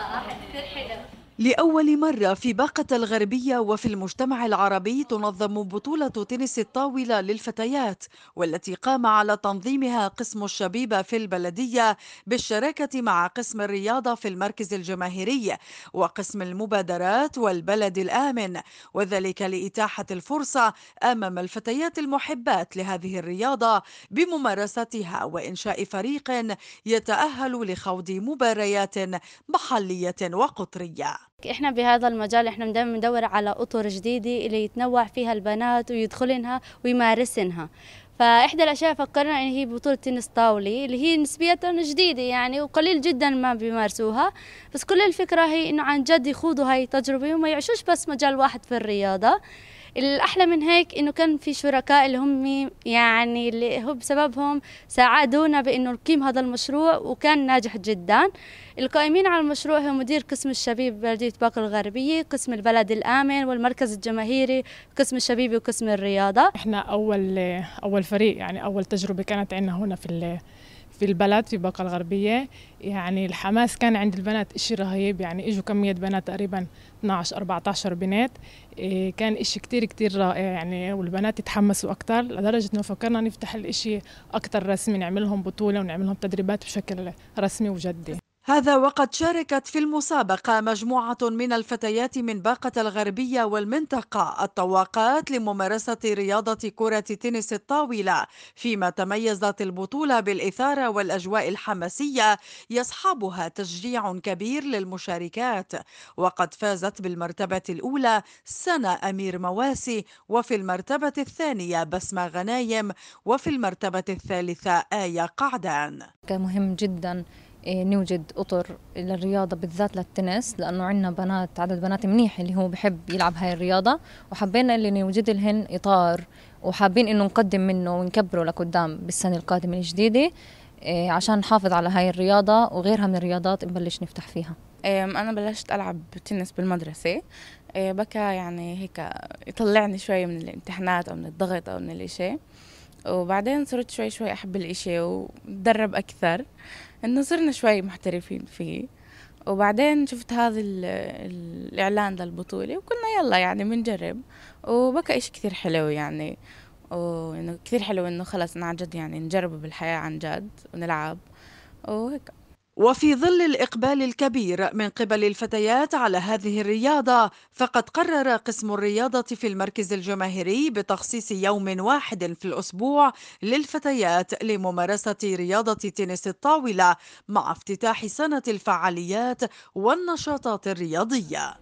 راحت كثير حلو لأول مرة في باقة الغربية وفي المجتمع العربي تنظم بطولة تنس الطاولة للفتيات والتي قام على تنظيمها قسم الشبيبة في البلدية بالشراكة مع قسم الرياضة في المركز الجماهيري وقسم المبادرات والبلد الآمن وذلك لإتاحة الفرصة أمام الفتيات المحبات لهذه الرياضة بممارستها وإنشاء فريق يتأهل لخوض مباريات محلية وقطرية احنا بهذا المجال احنا دائما ندور على اطر جديده اللي يتنوع فيها البنات ويدخلنها ويمارسنها فاحدى الاشياء فكرنا ان هي بطوله تنس طاولي اللي هي نسبيه جديده يعني وقليل جدا ما بيمارسوها بس كل الفكره هي انه عن جد يخوضوا هاي التجربه وما يعيشوش بس مجال واحد في الرياضه الأحلى من هيك إنه كان في شركاء اللي هم يعني اللي هو بسببهم ساعدونا بإنه نقيم هذا المشروع وكان ناجح جدا القائمين على المشروع هو مدير قسم الشبيب بلدية باقة الغربية قسم البلد الآمن والمركز الجماهيري قسم الشبيب وقسم الرياضة إحنا أول أول فريق يعني أول تجربة كانت عندنا هنا في في البلد في باقة الغربية يعني الحماس كان عند البنات إشي رهيب يعني إجوا كمية بنات تقريبا 12 14 بنات إيه، كان إشي كتير كتير رائع يعني والبنات يتحمسوا أكتر لدرجة إنه فكرنا نفتح الإشي أكتر رسمي نعملهم بطولة ونعملهم تدريبات بشكل رسمي وجدي هذا وقد شاركت في المسابقة مجموعة من الفتيات من باقة الغربية والمنطقة الطواقات لممارسة رياضة كرة تنس الطاولة فيما تميزت البطولة بالإثارة والأجواء الحماسية يصحبها تشجيع كبير للمشاركات وقد فازت بالمرتبة الأولى سنة أمير مواسي وفي المرتبة الثانية بسمة غنايم وفي المرتبة الثالثة آية قعدان كان مهم جداً إيه، نوجد اطر للرياضه بالذات للتنس لانه عندنا بنات عدد بنات منيح اللي هو بحب يلعب هاي الرياضه وحبينا اللي نوجد لهن اطار وحابين انه نقدم منه ونكبره لقدام بالسنه القادمه الجديده إيه، عشان نحافظ على هاي الرياضه وغيرها من الرياضات نبلش نفتح فيها إيه، أنا بلشت ألعب تنس بالمدرسة بكى يعني هيك يطلعني شوي من الامتحانات أو من الضغط أو من الإشي وبعدين صرت شوي شوي أحب الإشي ودرب أكثر انه صرنا شوي محترفين فيه وبعدين شفت هذا الإعلان للبطولة وكنا يلا يعني بنجرب وبكى إشي كثير حلو يعني وإنه كثير حلو إنه خلص إنه عن جد يعني نجربه بالحياة عن جد ونلعب وهيك وفي ظل الإقبال الكبير من قبل الفتيات على هذه الرياضة فقد قرر قسم الرياضة في المركز الجماهيري بتخصيص يوم واحد في الأسبوع للفتيات لممارسة رياضة تنس الطاولة مع افتتاح سنة الفعاليات والنشاطات الرياضية